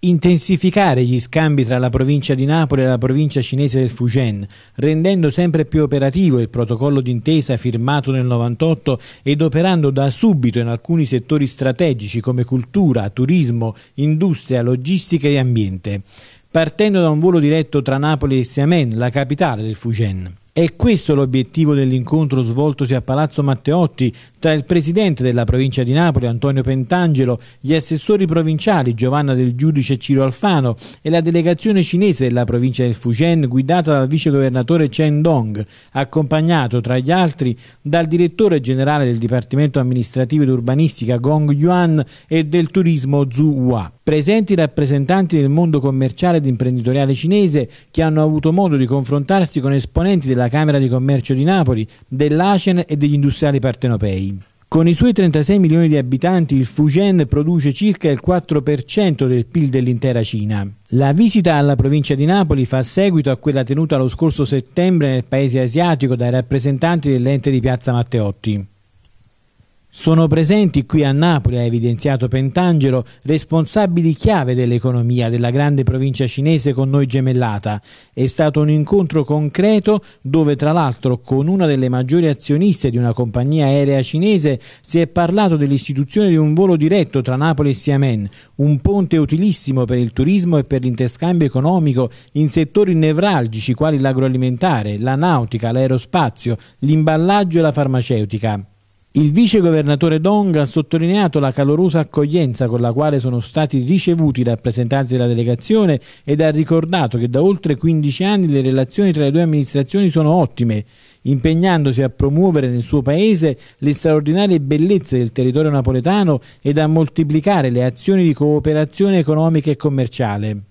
Intensificare gli scambi tra la provincia di Napoli e la provincia cinese del Fujian, rendendo sempre più operativo il protocollo d'intesa firmato nel 98 ed operando da subito in alcuni settori strategici come cultura, turismo, industria, logistica e ambiente, partendo da un volo diretto tra Napoli e Xiamen, la capitale del Fujian. È questo l'obiettivo dell'incontro svoltosi a Palazzo Matteotti tra il presidente della provincia di Napoli Antonio Pentangelo, gli assessori provinciali Giovanna del Giudice e Ciro Alfano e la delegazione cinese della provincia del Fujian guidata dal vicegovernatore Chen Dong, accompagnato tra gli altri dal direttore generale del Dipartimento amministrativo ed urbanistica Gong Yuan e del turismo Zhu Hua presenti rappresentanti del mondo commerciale ed imprenditoriale cinese che hanno avuto modo di confrontarsi con esponenti della Camera di Commercio di Napoli, dell'ACEN e degli industriali partenopei. Con i suoi 36 milioni di abitanti, il Fujian produce circa il 4% del PIL dell'intera Cina. La visita alla provincia di Napoli fa seguito a quella tenuta lo scorso settembre nel paese asiatico dai rappresentanti dell'ente di Piazza Matteotti. Sono presenti qui a Napoli, ha evidenziato Pentangelo, responsabili chiave dell'economia della grande provincia cinese con noi gemellata. È stato un incontro concreto dove tra l'altro con una delle maggiori azioniste di una compagnia aerea cinese si è parlato dell'istituzione di un volo diretto tra Napoli e Xiamen, un ponte utilissimo per il turismo e per l'interscambio economico in settori nevralgici quali l'agroalimentare, la nautica, l'aerospazio, l'imballaggio e la farmaceutica. Il vice governatore Dong ha sottolineato la calorosa accoglienza con la quale sono stati ricevuti i rappresentanti della delegazione ed ha ricordato che da oltre 15 anni le relazioni tra le due amministrazioni sono ottime, impegnandosi a promuovere nel suo paese le straordinarie bellezze del territorio napoletano ed a moltiplicare le azioni di cooperazione economica e commerciale.